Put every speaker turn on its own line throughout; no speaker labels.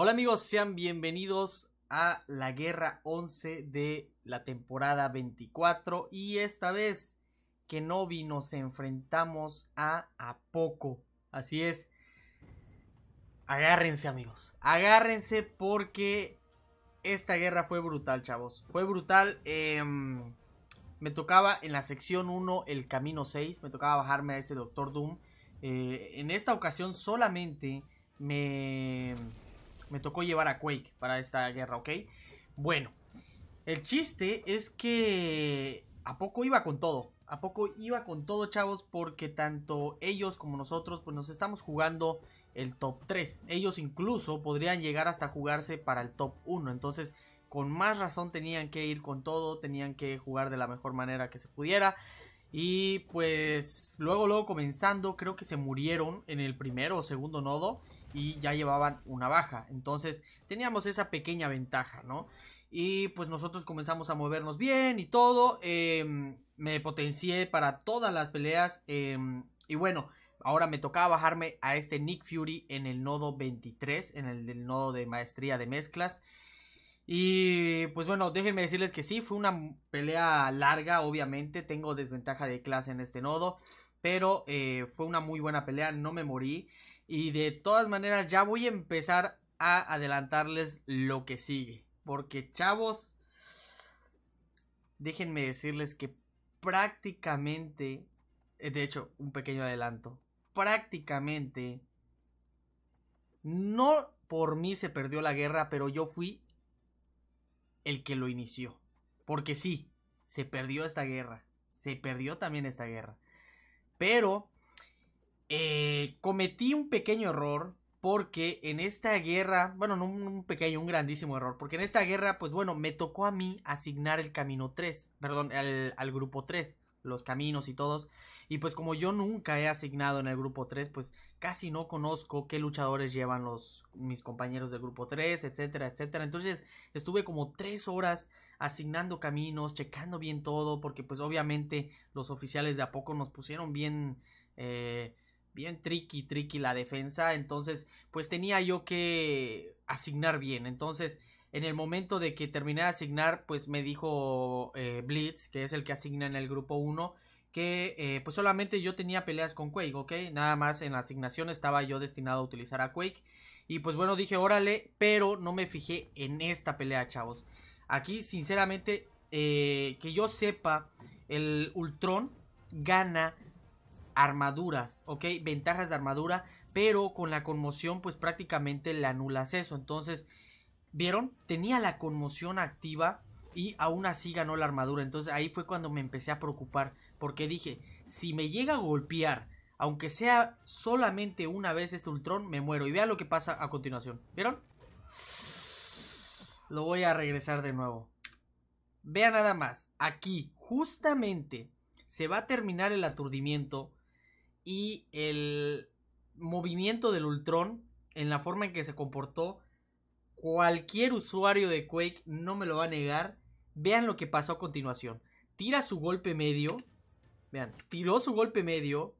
Hola amigos, sean bienvenidos a la guerra 11 de la temporada 24 y esta vez que Novi nos enfrentamos a Apoco. Así es. Agárrense amigos, agárrense porque esta guerra fue brutal chavos, fue brutal. Em, me tocaba en la sección 1 el camino 6, me tocaba bajarme a este Doctor Doom. Eh, en esta ocasión solamente me me tocó llevar a Quake para esta guerra, ¿ok? Bueno, el chiste es que a poco iba con todo. A poco iba con todo, chavos, porque tanto ellos como nosotros, pues nos estamos jugando el top 3. Ellos incluso podrían llegar hasta jugarse para el top 1. Entonces, con más razón tenían que ir con todo, tenían que jugar de la mejor manera que se pudiera. Y pues luego, luego comenzando, creo que se murieron en el primero o segundo nodo y ya llevaban una baja. Entonces teníamos esa pequeña ventaja, ¿no? Y pues nosotros comenzamos a movernos bien y todo. Em, me potencié para todas las peleas. Em, y bueno, ahora me tocaba bajarme a este Nick Fury en el nodo 23, en el, nodo de maestría de mezclas. Y pues bueno, déjenme decirles que sí, fue una pelea larga, obviamente. Tengo desventaja de clase en este nodo. Pero eh, fue una muy buena pelea, no me morí. Y de todas maneras ya voy a empezar a adelantarles lo que sigue. Porque chavos, déjenme decirles que prácticamente, eh, de hecho, un pequeño adelanto, prácticamente, no por mí se perdió la guerra, pero yo fui el que lo inició. Porque sí, se perdió esta guerra, se perdió también esta guerra. Pero eh, cometí un pequeño error porque en esta guerra, bueno, no un pequeño, un grandísimo error, porque en esta guerra, pues bueno, me tocó a mí asignar el camino 3, perdón, al, grupo 3, los caminos y todos, y pues como yo nunca he asignado en el grupo 3, pues casi no conozco qué luchadores llevan los, mis compañeros del grupo 3, etcétera, etcétera, entonces estuve como 3 horas asignando caminos, checando bien todo, porque pues obviamente los oficiales de a poco nos pusieron bien... Eh, bien tricky, tricky la defensa. Entonces, pues tenía yo que asignar bien. Entonces, en el momento de que terminé de asignar, pues me dijo eh, Blitz, que es el que asigna en el grupo 1, que eh, pues solamente yo tenía peleas con Quake, ¿ok? Nada más en la asignación estaba yo destinado a utilizar a Quake. Y pues bueno, dije, órale, pero no me fijé en esta pelea, chavos. Aquí, sinceramente, eh, que yo sepa, el Ultron gana armaduras, ¿ok? Ventajas de armadura, pero con la conmoción pues prácticamente le anulas eso. Entonces, ¿vieron? Tenía la conmoción activa y aún así ganó la armadura. Entonces ahí fue cuando me empecé a preocupar porque dije, si me llega a golpear, aunque sea solamente una vez este ultrón me muero. Y vea lo que pasa a continuación, ¿vieron? Lo voy a regresar de nuevo. Vea nada más, aquí justamente se va a terminar el aturdimiento y el movimiento del Ultron, en la forma en que se comportó, cualquier usuario de Quake no me lo va a negar. Vean lo que pasó a continuación. Tira su golpe medio. Vean, tiró su golpe medio.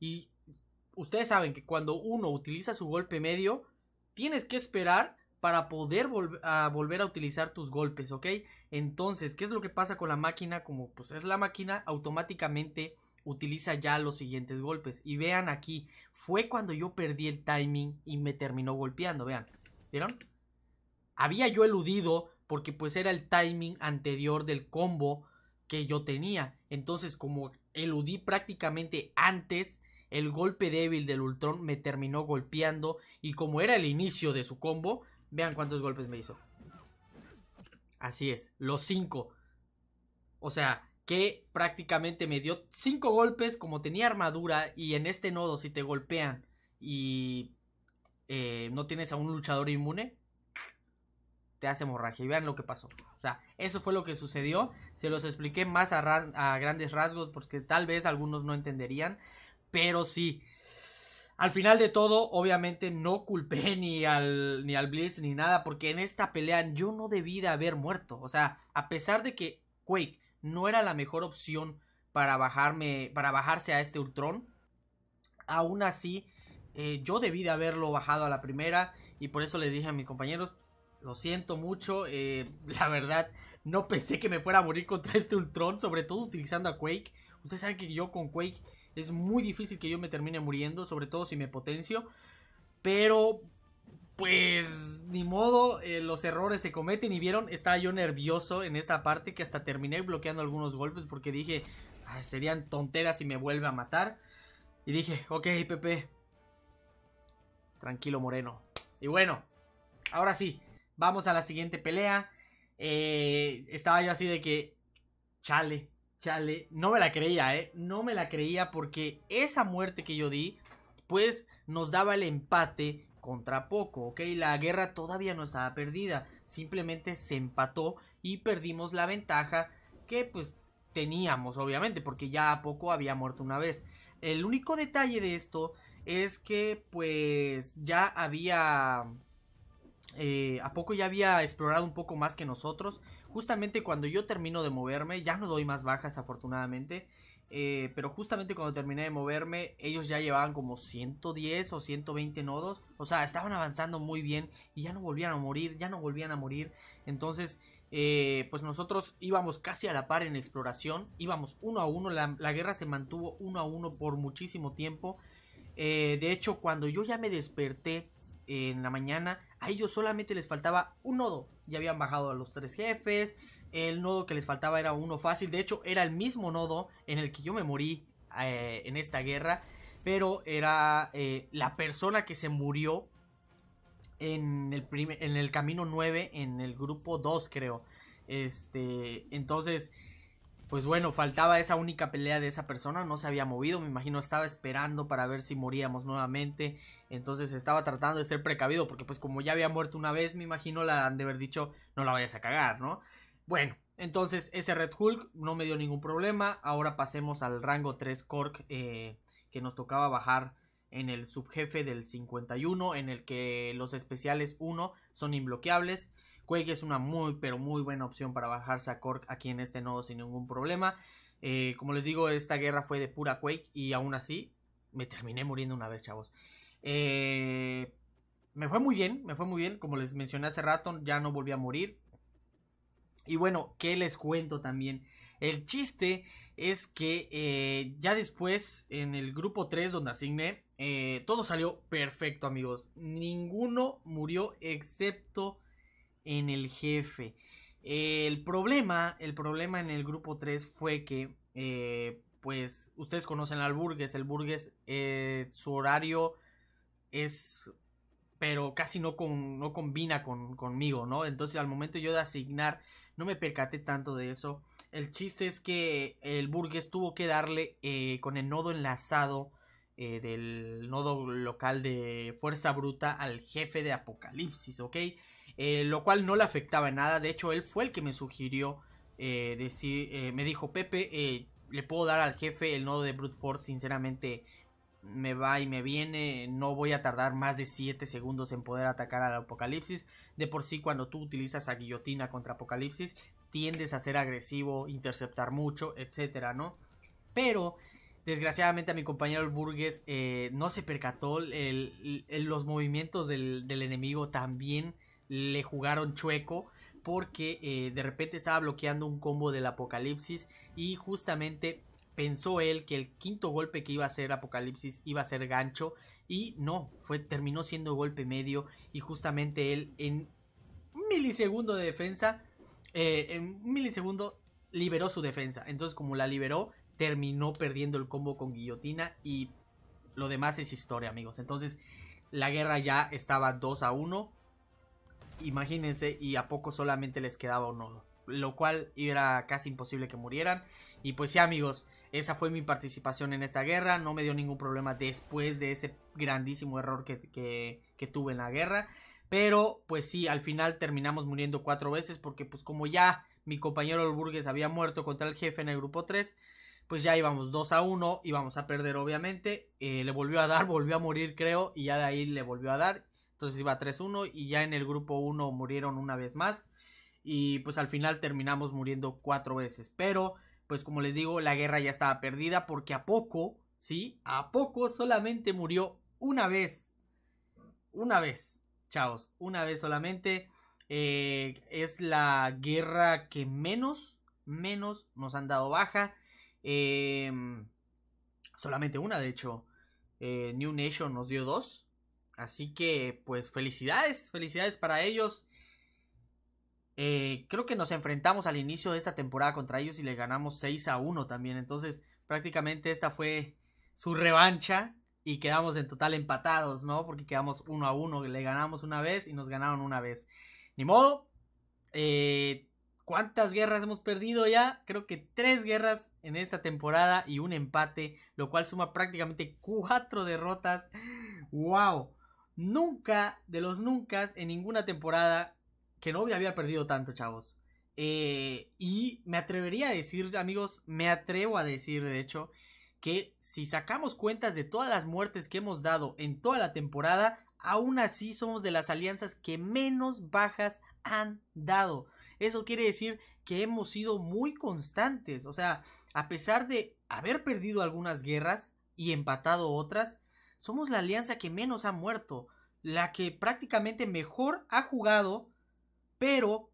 Y ustedes saben que cuando uno utiliza su golpe medio, tienes que esperar para poder a volver a utilizar tus golpes, ¿ok? Entonces, ¿qué es lo que pasa con la máquina? Como pues es la máquina, automáticamente utiliza ya los siguientes golpes. Y vean aquí, fue cuando yo perdí el timing y me terminó golpeando, vean. ¿Vieron? Había yo eludido porque pues era el timing anterior del combo que yo tenía. Entonces como eludí prácticamente antes, el golpe débil del Ultron me terminó golpeando. Y como era el inicio de su combo, vean cuántos golpes me hizo. Así es, los cinco. O sea, que prácticamente me dio cinco golpes como tenía armadura y en este nodo si te golpean y eh, no tienes a un luchador inmune, te hace hemorragia. Y vean lo que pasó. O sea, eso fue lo que sucedió. Se los expliqué más a, grandes rasgos porque tal vez algunos no entenderían. Pero sí. Al final de todo, obviamente no culpé ni al, ni al Blitz ni nada, porque en esta pelea yo no debí de haber muerto. O sea, a pesar de que Quake no era la mejor opción para bajarme, para bajarse a este Ultron. Aún así, eh, yo debí de haberlo bajado a la primera y por eso les dije a mis compañeros, lo siento mucho, eh, la verdad no pensé que me fuera a morir contra este Ultron, sobre todo utilizando a Quake. Ustedes saben que yo con Quake es muy difícil que yo me termine muriendo, sobre todo si me potencio. Pero pues ni modo, eh, los errores se cometen y vieron, estaba yo nervioso en esta parte que hasta terminé bloqueando algunos golpes porque dije, serían tonteras si me vuelve a matar. Y dije, ok, Pepe, tranquilo Moreno. Y bueno, ahora sí, vamos a la siguiente pelea. Eh, estaba yo así de que, chale, chale, no me la creía, ¿eh? No me la creía porque esa muerte que yo di, pues nos daba el empate contra poco, ¿ok? La guerra todavía no estaba perdida, simplemente se empató y perdimos la ventaja que pues teníamos, obviamente, porque ya a poco había muerto una vez. El único detalle de esto es que pues ya había... Eh, a poco ya había explorado un poco más que nosotros. Justamente cuando yo termino de moverme, ya no doy más bajas afortunadamente. Eh, pero justamente cuando terminé de moverme, ellos ya llevaban como 110 o 120 nodos. O sea, estaban avanzando muy bien y ya no volvían a morir, ya no volvían a morir. Entonces, eh, pues nosotros íbamos casi a la par en exploración, íbamos uno a uno, la, guerra se mantuvo uno a uno por muchísimo tiempo. Eh, de hecho, cuando yo ya me desperté en la mañana, a ellos solamente les faltaba un nodo. Ya habían bajado a los tres jefes, el nodo que les faltaba era uno fácil. De hecho, era el mismo nodo en el que yo me morí eh, en esta guerra. Pero era eh, la persona que se murió en el, en el camino 9, en el grupo 2, creo. Este, entonces, pues bueno, faltaba esa única pelea de esa persona, no se había movido, me imagino estaba esperando para ver si moríamos nuevamente, entonces estaba tratando de ser precavido, porque pues como ya había muerto una vez, me imagino la han de haber dicho, no la vayas a cagar, ¿no? Bueno, entonces ese Red Hulk no me dio ningún problema. Ahora pasemos al rango 3 Cork eh, que nos tocaba bajar en el subjefe del 51 en el que los especiales 1 son inbloqueables. Quake es una muy pero muy buena opción para bajarse a Cork aquí en este nodo sin ningún problema. Eh, como les digo, esta guerra fue de pura Quake y aún así me terminé muriendo una vez, chavos. Eh, me fue muy bien, me fue muy bien. Como les mencioné hace rato, ya no volví a morir. Y bueno, ¿qué les cuento también? El chiste es que eh, ya después, en el grupo 3 donde asigné, eh, todo salió perfecto, amigos. Ninguno murió excepto en el jefe. el problema, el problema en el grupo 3 fue que, eh, pues, ustedes conocen al Burgues. El Burgues, su horario es pero casi no, no combina con, conmigo, ¿no? Entonces al momento yo de asignar no me percaté tanto de eso. El chiste es que el Burgues tuvo que darle eh, con el nodo enlazado eh, del nodo local de Fuerza Bruta al jefe de Apocalipsis, ¿ok? Eh, lo cual no le afectaba nada. De hecho, él fue el que me sugirió decir, me dijo, Pepe, le puedo dar al jefe el nodo de Brute Force, sinceramente me va y me viene, no voy a tardar más de 7 segundos en poder atacar al Apocalipsis. De por sí, cuando tú utilizas a Guillotina contra Apocalipsis, tiendes a ser agresivo, interceptar mucho, etcétera, ¿no? Pero, desgraciadamente, a mi compañero Burgues eh, no se percató, los movimientos del, enemigo también le jugaron chueco. Porque eh, de repente estaba bloqueando un combo del apocalipsis. Y justamente pensó él que el quinto golpe que iba a ser Apocalipsis iba a ser gancho y no, fue, terminó siendo golpe medio y justamente él en milisegundo de defensa, eh, en milisegundo liberó su defensa. Entonces como la liberó, terminó perdiendo el combo con guillotina y lo demás es historia amigos. Entonces la guerra ya estaba 2 a 1. Imagínense y a poco solamente les quedaba uno. Lo cual era casi imposible que murieran. Y pues sí amigos, esa fue mi participación en esta guerra, no me dio ningún problema después de ese grandísimo error que, que, tuve en la guerra. Pero pues sí, al final terminamos muriendo cuatro veces porque pues como ya mi compañero el Burgues había muerto contra el jefe en el grupo 3, pues ya íbamos 2 a 1, íbamos a perder obviamente. Eh, le volvió a dar, volvió a morir creo y ya de ahí le volvió a dar. Entonces iba 3-1 y ya en el grupo 1 murieron una vez más. Y pues al final terminamos muriendo cuatro veces. Pero pues como les digo, la guerra ya estaba perdida porque a poco, ¿sí? A poco solamente murió una vez. Una vez, chavos, una vez solamente. Eh, es la guerra que menos, menos nos han dado baja. Eh, solamente una, de hecho. Eh, New Nation nos dio dos. Así que, pues felicidades, felicidades para ellos. Eh, creo que nos enfrentamos al inicio de esta temporada contra ellos y le ganamos 6 a 1 también. Entonces, prácticamente esta fue su revancha y quedamos en total empatados, ¿no? Porque quedamos 1 a 1, le ganamos una vez y nos ganaron una vez. Ni modo. Eh, ¿Cuántas guerras hemos perdido ya? Creo que tres guerras en esta temporada y un empate, lo cual suma prácticamente cuatro derrotas. ¡Wow! Nunca, de los nunca, en ninguna temporada que no había perdido tanto, chavos. Eh, y me atrevería a decir, amigos, me atrevo a decir, de hecho, que si sacamos cuentas de todas las muertes que hemos dado en toda la temporada, aún así somos de las alianzas que menos bajas han dado. Eso quiere decir que hemos sido muy constantes. O sea, a pesar de haber perdido algunas guerras y empatado otras, somos la alianza que menos ha muerto, la que prácticamente mejor ha jugado pero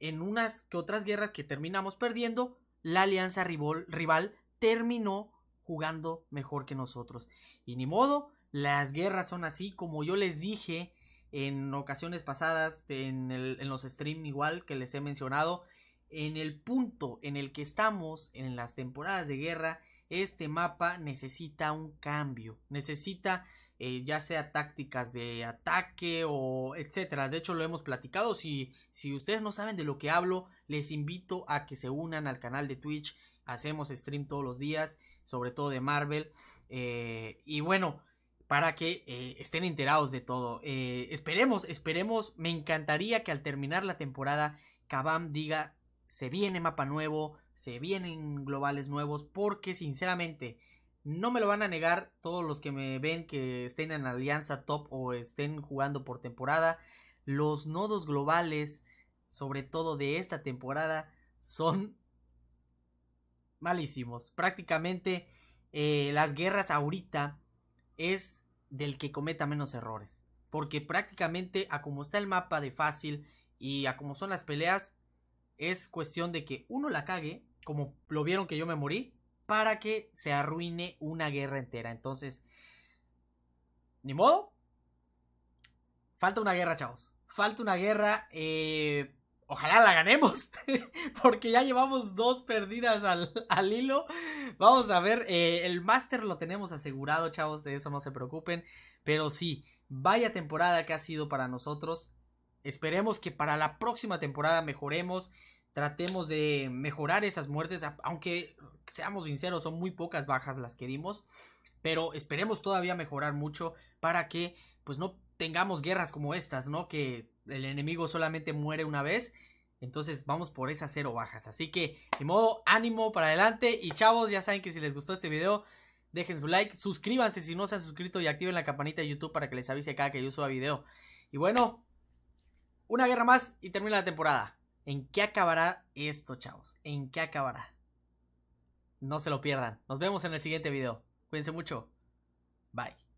en unas que otras guerras que terminamos perdiendo, la alianza rival, terminó jugando mejor que nosotros. Y ni modo, las guerras son así, como yo les dije en ocasiones pasadas, en, en los streams igual que les he mencionado, en el punto en el que estamos en las temporadas de guerra, este mapa necesita un cambio, necesita eh, ya sea tácticas de ataque o etcétera. De hecho, lo hemos platicado. Si, si ustedes no saben de lo que hablo, les invito a que se unan al canal de Twitch. Hacemos stream todos los días, sobre todo de Marvel. Eh, y bueno, para que eh, estén enterados de todo. esperemos, esperemos. Me encantaría que al terminar la temporada, Kabam diga, se viene mapa nuevo, se vienen globales nuevos, porque sinceramente, no me lo van a negar todos los que me ven que estén en alianza top o estén jugando por temporada. Los nodos globales, sobre todo de esta temporada, son malísimos. Prácticamente eh, las guerras ahorita es del que cometa menos errores. Porque prácticamente a como está el mapa de fácil y a como son las peleas, es cuestión de que uno la cague, como lo vieron que yo me morí, para que se arruine una guerra entera. Entonces, ni modo. Falta una guerra, chavos. Falta una guerra. Eh, ojalá la ganemos. porque ya llevamos dos perdidas al, hilo. Vamos a ver. Eh, el máster lo tenemos asegurado, chavos. De eso no se preocupen. Pero sí, vaya temporada que ha sido para nosotros. Esperemos que para la próxima temporada mejoremos. Tratemos de mejorar esas muertes, aunque seamos sinceros, son muy pocas bajas las que dimos, pero esperemos todavía mejorar mucho para que pues no tengamos guerras como estas, ¿no? Que el enemigo solamente muere una vez. Entonces vamos por esas cero bajas. Así que, de modo, ánimo para adelante. Y chavos, ya saben que si les gustó este video, dejen su like, suscríbanse si no se han suscrito y activen la campanita de YouTube para que les avise cada que yo suba video. Y bueno, una guerra más y termina la temporada. ¿En qué acabará esto, chavos? ¿En qué acabará? No se lo pierdan. Nos vemos en el siguiente video. Cuídense mucho. Bye.